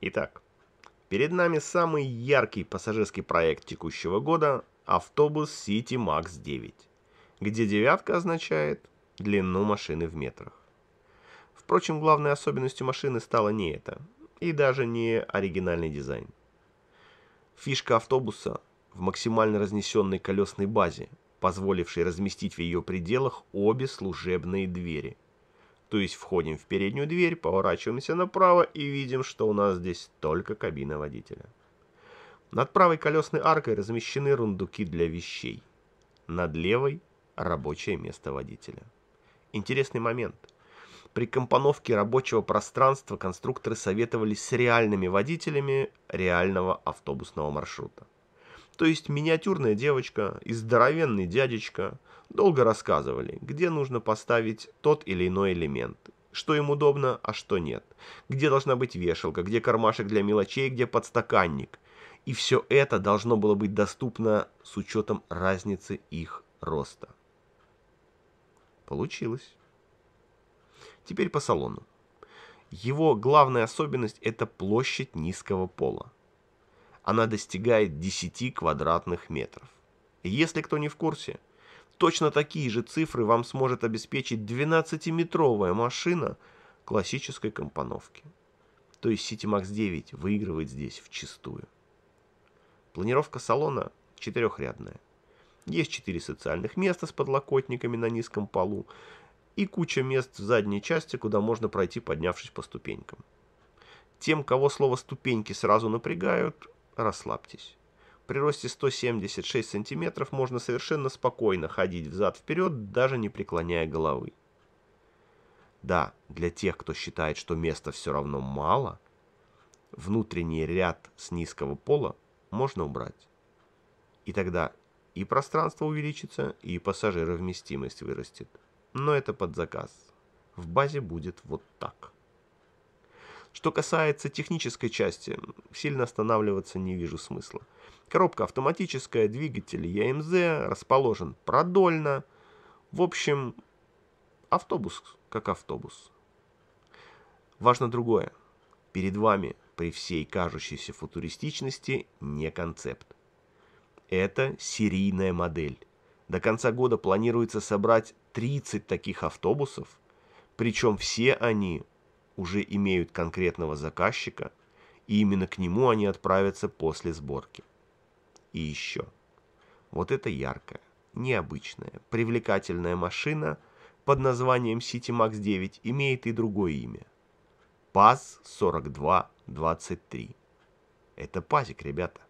Итак, перед нами самый яркий пассажирский проект текущего года – автобус City Max 9, где девятка означает длину машины в метрах. Впрочем, главной особенностью машины стало не это, и даже не оригинальный дизайн. Фишка автобуса в максимально разнесенной колесной базе, позволившей разместить в ее пределах обе служебные двери – то есть входим в переднюю дверь, поворачиваемся направо и видим, что у нас здесь только кабина водителя. Над правой колесной аркой размещены рундуки для вещей. Над левой – рабочее место водителя. Интересный момент. При компоновке рабочего пространства конструкторы советовались с реальными водителями реального автобусного маршрута то есть миниатюрная девочка и здоровенный дядечка, долго рассказывали, где нужно поставить тот или иной элемент, что им удобно, а что нет, где должна быть вешалка, где кармашек для мелочей, где подстаканник. И все это должно было быть доступно с учетом разницы их роста. Получилось. Теперь по салону. Его главная особенность – это площадь низкого пола она достигает 10 квадратных метров. Если кто не в курсе, точно такие же цифры вам сможет обеспечить 12-метровая машина классической компоновки. То есть CityMax 9 выигрывает здесь вчистую. Планировка салона четырехрядная. Есть четыре социальных места с подлокотниками на низком полу и куча мест в задней части, куда можно пройти, поднявшись по ступенькам. Тем, кого слово «ступеньки» сразу напрягают, расслабьтесь. При росте 176 см можно совершенно спокойно ходить взад-вперед, даже не преклоняя головы. Да, для тех, кто считает, что места все равно мало, внутренний ряд с низкого пола можно убрать. И тогда и пространство увеличится, и пассажировместимость вырастет. Но это под заказ. В базе будет вот так. Что касается технической части, сильно останавливаться не вижу смысла. Коробка автоматическая, двигатель EMZ, расположен продольно. В общем, автобус как автобус. Важно другое. Перед вами при всей кажущейся футуристичности не концепт. Это серийная модель. До конца года планируется собрать 30 таких автобусов, причем все они уже имеют конкретного заказчика, и именно к нему они отправятся после сборки. И еще. Вот это яркая, необычная, привлекательная машина под названием City Max 9 имеет и другое имя. ПАЗ 4223. Это пазик, ребята.